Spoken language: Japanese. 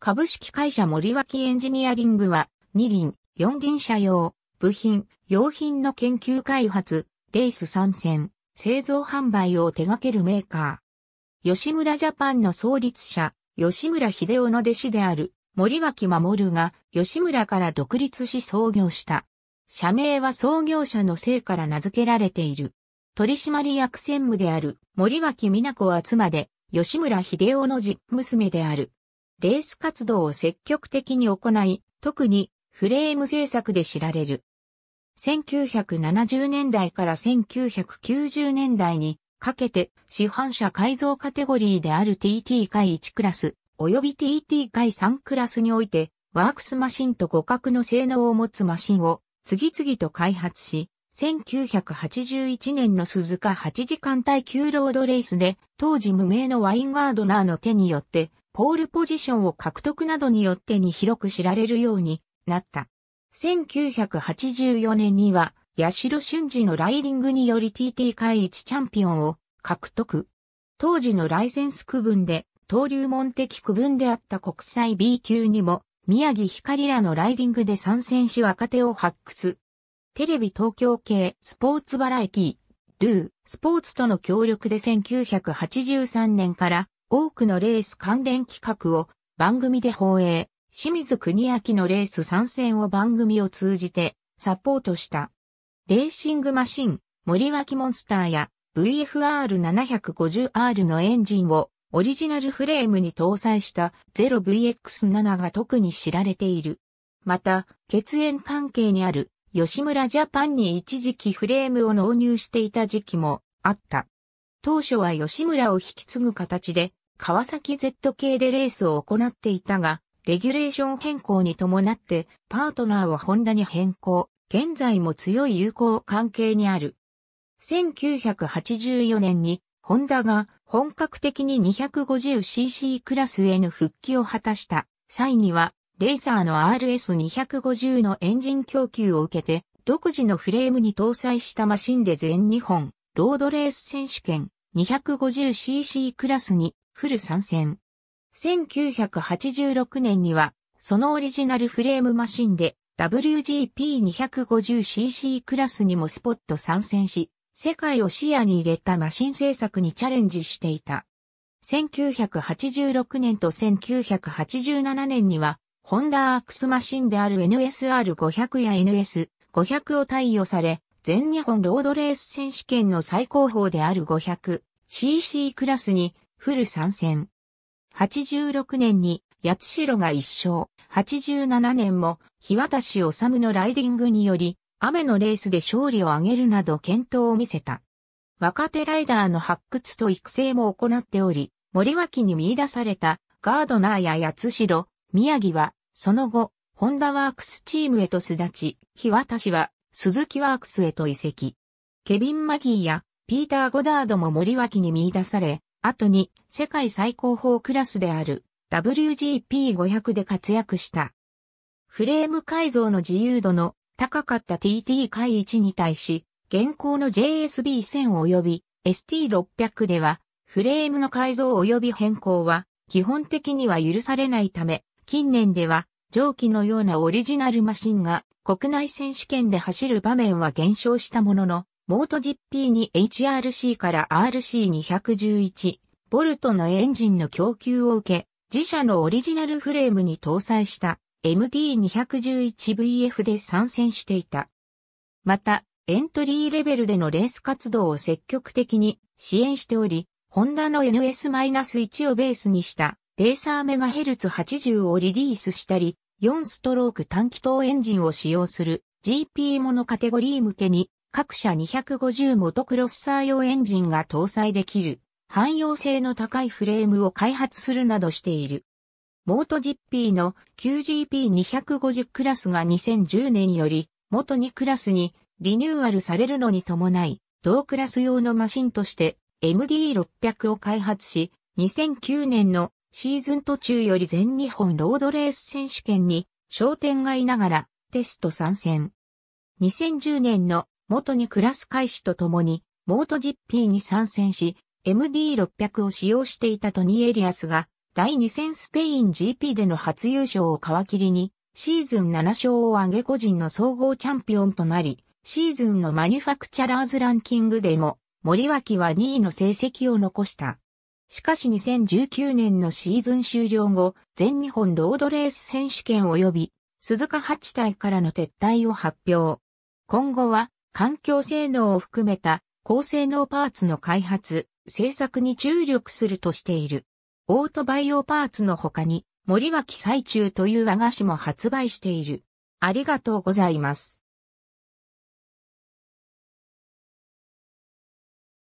株式会社森脇エンジニアリングは、二輪、四輪車用、部品、用品の研究開発、レース参戦、製造販売を手掛けるメーカー。吉村ジャパンの創立者、吉村秀夫の弟子である森脇守が吉村から独立し創業した。社名は創業者の姓から名付けられている。取締役専務である森脇美奈子は妻で、吉村秀夫の実娘である。レース活動を積極的に行い、特にフレーム制作で知られる。1970年代から1990年代にかけて市販車改造カテゴリーである TT 回1クラス及び TT 回3クラスにおいてワークスマシンと互角の性能を持つマシンを次々と開発し、1981年の鈴鹿8時間耐久ロードレースで当時無名のワインガードナーの手によってポールポジションを獲得などによってに広く知られるようになった。1984年には、八代俊二のライディングにより TT 会一チャンピオンを獲得。当時のライセンス区分で、登竜門的区分であった国際 B 級にも、宮城光らのライディングで参戦し若手を発掘。テレビ東京系スポーツバラエティ、ドゥ、スポーツとの協力で1983年から多くのレース関連企画を番組で放映、清水国明のレース参戦を番組を通じてサポートした。レーシングマシン、森脇モンスターや VFR750R のエンジンをオリジナルフレームに搭載した 0VX7 が特に知られている。また、血縁関係にある吉村ジャパンに一時期フレームを納入していた時期もあった。当初は吉村を引き継ぐ形で川崎 Z 系でレースを行っていたが、レギュレーション変更に伴って、パートナーはホンダに変更、現在も強い友好関係にある。1984年に、ホンダが本格的に 250cc クラスへの復帰を果たした際には、レーサーの RS250 のエンジン供給を受けて、独自のフレームに搭載したマシンで全日本、ロードレース選手権 250cc クラスにフル参戦。1986年には、そのオリジナルフレームマシンで WGP250cc クラスにもスポット参戦し、世界を視野に入れたマシン製作にチャレンジしていた。1986年と1987年には、ホンダアークスマシンである NSR500 や NS500 を対応され、全日本ロードレース選手権の最高峰である 500cc クラスにフル参戦。86年に八代が一勝、87年も日渡し治のライディングにより、雨のレースで勝利を挙げるなど健闘を見せた。若手ライダーの発掘と育成も行っており、森脇に見出されたガードナーや八代、宮城は、その後、ホンダワークスチームへと巣立ち、日渡しは、鈴木ワークスへと移籍。ケビン・マギーや、ピーター・ゴダードも森脇に見出され、後に世界最高峰クラスである WGP500 で活躍した。フレーム改造の自由度の高かった TT 回1に対し、現行の JSB1000 及び ST600 では、フレームの改造及び変更は基本的には許されないため、近年では蒸気のようなオリジナルマシンが国内選手権で走る場面は減少したものの、モート GP に HRC から RC211 ボルトのエンジンの供給を受け、自社のオリジナルフレームに搭載した MD211VF で参戦していた。また、エントリーレベルでのレース活動を積極的に支援しており、ホンダの NS-1 をベースにしたレーサーメガヘルツ80をリリースしたり、4ストローク短気筒エンジンを使用する GP モノカテゴリー向けに各社250モトクロッサー用エンジンが搭載できる、汎用性の高いフレームを開発するなどしている。モート GP の QGP250 クラスが2010年より元2クラスにリニューアルされるのに伴い、同クラス用のマシンとして MD600 を開発し、2009年のシーズン途中より全日本ロードレース選手権に商店街ながらテスト参戦。2010年の元にクラス開始とともに、モート GP に参戦し、MD600 を使用していたトニー・エリアスが、第2戦スペイン GP での初優勝を皮切りに、シーズン7勝を挙げ個人の総合チャンピオンとなり、シーズンのマニュファクチャラーズランキングでも、森脇は2位の成績を残した。しかし2019年のシーズン終了後、全日本ロードレース選手権及び、鈴鹿8体からの撤退を発表。今後は、環境性能を含めた高性能パーツの開発、製作に注力するとしている。オートバイオパーツの他に森脇最中という和菓子も発売している。ありがとうございます。